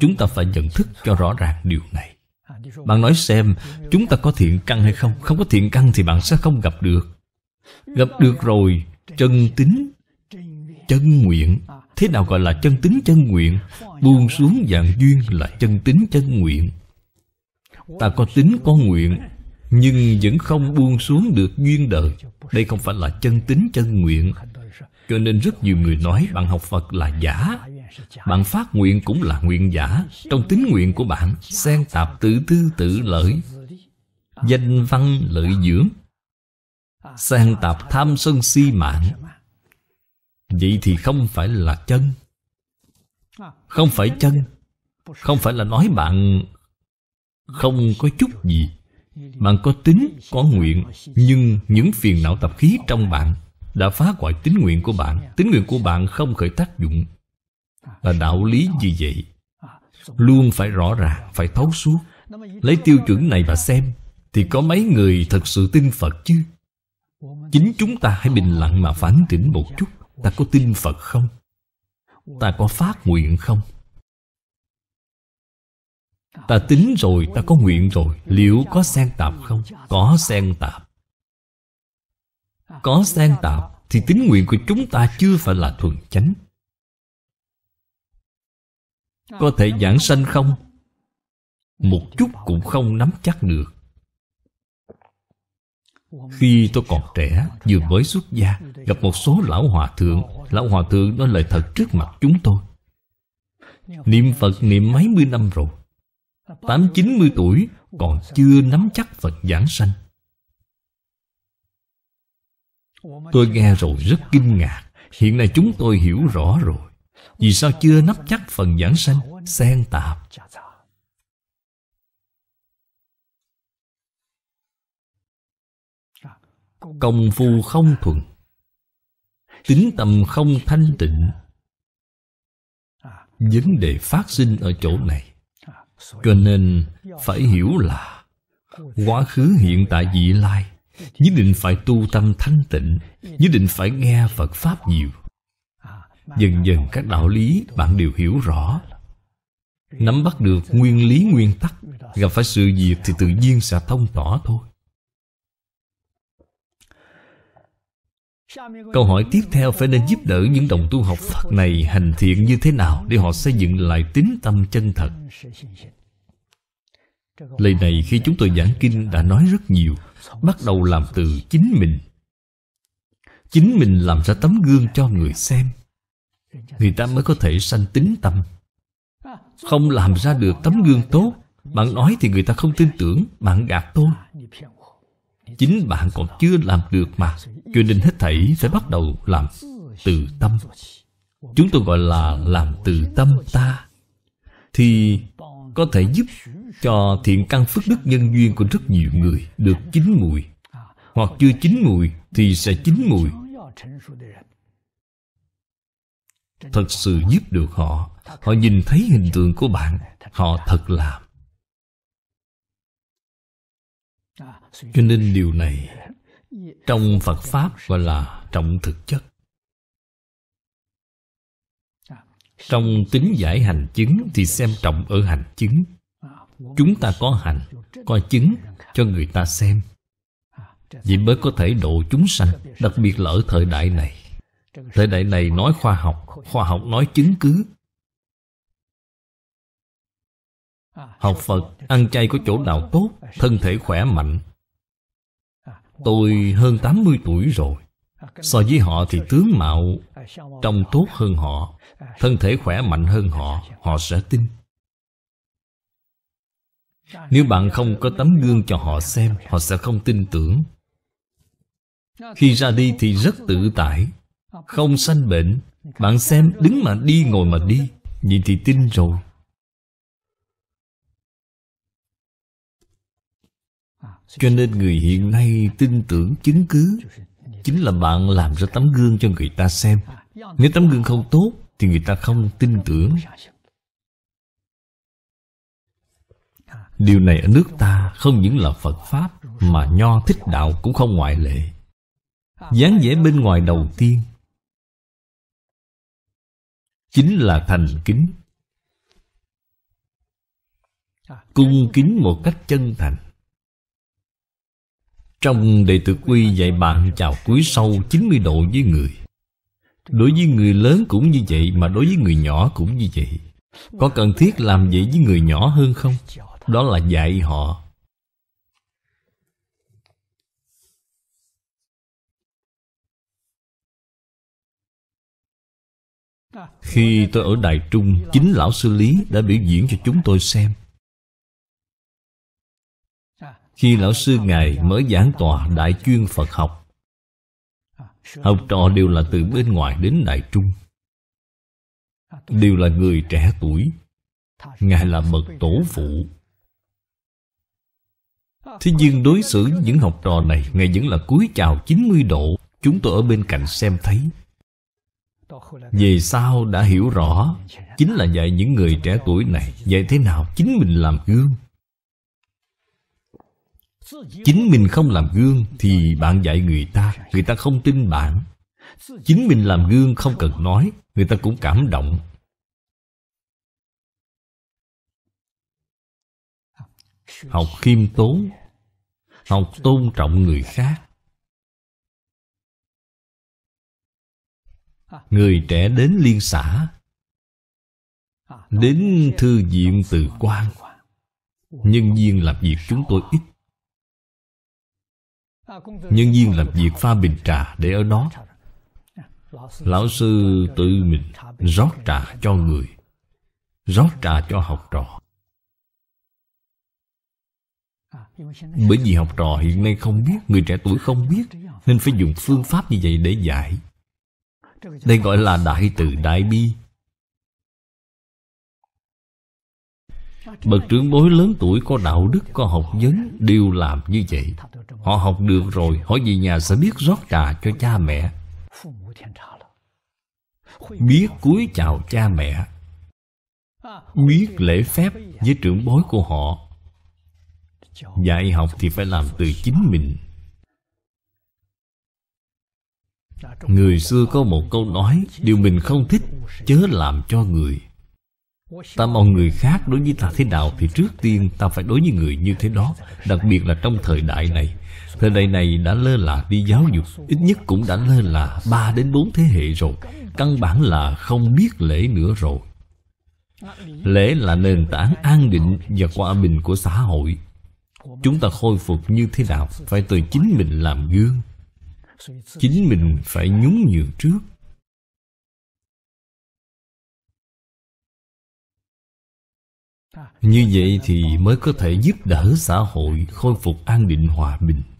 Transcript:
Chúng ta phải nhận thức cho rõ ràng điều này Bạn nói xem Chúng ta có thiện căn hay không Không có thiện căn thì bạn sẽ không gặp được Gặp được rồi Chân tính Chân nguyện Thế nào gọi là chân tính chân nguyện Buông xuống dạng duyên là chân tính chân nguyện Ta có tính có nguyện Nhưng vẫn không buông xuống được duyên đời Đây không phải là chân tính chân nguyện cho nên rất nhiều người nói bạn học Phật là giả Bạn phát nguyện cũng là nguyện giả Trong tín nguyện của bạn xen tạp tự tư tự lợi Danh văn lợi dưỡng Xen tạp tham sân si mạng Vậy thì không phải là chân Không phải chân Không phải là nói bạn Không có chút gì Bạn có tính, có nguyện Nhưng những phiền não tập khí trong bạn đã phá hoại tín nguyện của bạn tín nguyện của bạn không khởi tác dụng là đạo lý như vậy luôn phải rõ ràng phải thấu suốt lấy tiêu chuẩn này và xem thì có mấy người thật sự tin phật chứ chính chúng ta hãy bình lặng mà phản tỉnh một chút ta có tin phật không ta có phát nguyện không ta tính rồi ta có nguyện rồi liệu có xen tạp không có xen tạp À, Có sang tạp Thì tín nguyện của chúng ta chưa phải là thuần chánh à, Có thể giảng sanh không? Một chút cũng không nắm chắc được khi tôi còn trẻ Vừa mới xuất gia Gặp một số lão hòa thượng Lão hòa thượng nói lời thật trước mặt chúng tôi Niệm Phật niệm mấy mươi năm rồi Tám chín mươi tuổi Còn chưa nắm chắc Phật giảng sanh Tôi nghe rồi rất kinh ngạc Hiện nay chúng tôi hiểu rõ rồi Vì sao chưa nắp chắc phần giảng sanh Xen tạp Công phu không thuận Tính tâm không thanh tịnh Vấn đề phát sinh ở chỗ này Cho nên phải hiểu là Quá khứ hiện tại dị lai Nhất định phải tu tâm thanh tịnh Nhất định phải nghe Phật Pháp nhiều Dần dần các đạo lý bạn đều hiểu rõ Nắm bắt được nguyên lý nguyên tắc Gặp phải sự việc thì tự nhiên sẽ thông tỏ thôi Câu hỏi tiếp theo phải nên giúp đỡ những đồng tu học Phật này hành thiện như thế nào để họ xây dựng lại tín tâm chân thật. Lời này khi chúng tôi giảng kinh đã nói rất nhiều Bắt đầu làm từ chính mình Chính mình làm ra tấm gương cho người xem Người ta mới có thể sanh tính tâm Không làm ra được tấm gương tốt Bạn nói thì người ta không tin tưởng Bạn gạt tôi Chính bạn còn chưa làm được mà Cho nên hết thảy phải bắt đầu làm từ tâm Chúng tôi gọi là làm từ tâm ta Thì có thể giúp cho thiện căn phước đức nhân duyên của rất nhiều người được chín mùi hoặc chưa chín mùi thì sẽ chín mùi thật sự giúp được họ họ nhìn thấy hình tượng của bạn họ thật làm cho nên điều này trong phật pháp gọi là trọng thực chất Trong tính giải hành chứng Thì xem trọng ở hành chứng Chúng ta có hành Có chứng cho người ta xem Vì mới có thể độ chúng sanh Đặc biệt là ở thời đại này Thời đại này nói khoa học Khoa học nói chứng cứ Học Phật Ăn chay có chỗ nào tốt Thân thể khỏe mạnh Tôi hơn 80 tuổi rồi so với họ thì tướng mạo trông tốt hơn họ thân thể khỏe mạnh hơn họ họ sẽ tin nếu bạn không có tấm gương cho họ xem họ sẽ không tin tưởng khi ra đi thì rất tự tại không sanh bệnh bạn xem đứng mà đi ngồi mà đi nhìn thì tin rồi cho nên người hiện nay tin tưởng chứng cứ chính là bạn làm ra tấm gương cho người ta xem nếu tấm gương không tốt thì người ta không tin tưởng điều này ở nước ta không những là phật pháp mà nho thích đạo cũng không ngoại lệ dáng vẻ bên ngoài đầu tiên chính là thành kính cung kính một cách chân thành trong đệ tử quy dạy bạn chào cúi sâu 90 độ với người Đối với người lớn cũng như vậy Mà đối với người nhỏ cũng như vậy Có cần thiết làm vậy với người nhỏ hơn không? Đó là dạy họ Khi tôi ở Đài Trung Chính Lão Sư Lý đã biểu diễn cho chúng tôi xem khi Lão Sư Ngài mới giảng tòa Đại chuyên Phật học Học trò đều là từ bên ngoài đến Đại Trung Đều là người trẻ tuổi Ngài là bậc tổ phụ Thế nhưng đối xử với những học trò này Ngài vẫn là cúi chào 90 độ Chúng tôi ở bên cạnh xem thấy Về sau đã hiểu rõ Chính là dạy những người trẻ tuổi này Dạy thế nào chính mình làm gương chính mình không làm gương thì bạn dạy người ta người ta không tin bạn chính mình làm gương không cần nói người ta cũng cảm động học khiêm tốn học tôn trọng người khác người trẻ đến liên xã đến thư viện từ quan nhân viên làm việc chúng tôi ít Nhân viên làm việc pha bình trà để ở đó Lão sư tự mình rót trà cho người Rót trà cho học trò Bởi vì học trò hiện nay không biết Người trẻ tuổi không biết Nên phải dùng phương pháp như vậy để dạy Đây gọi là đại từ đại bi Bậc trưởng bối lớn tuổi có đạo đức Có học vấn đều làm như vậy Họ học được rồi Họ về nhà sẽ biết rót trà cho cha mẹ Biết cúi chào cha mẹ Biết lễ phép với trưởng bối của họ Dạy học thì phải làm từ chính mình Người xưa có một câu nói Điều mình không thích Chớ làm cho người Ta mong người khác đối với ta thế nào Thì trước tiên ta phải đối với người như thế đó Đặc biệt là trong thời đại này Thời đại này đã lơ là đi giáo dục Ít nhất cũng đã lơ là ba đến bốn thế hệ rồi Căn bản là không biết lễ nữa rồi Lễ là nền tảng an định và hòa bình của xã hội Chúng ta khôi phục như thế nào Phải từ chính mình làm gương Chính mình phải nhún nhường trước như vậy thì mới có thể giúp đỡ xã hội khôi phục an định hòa bình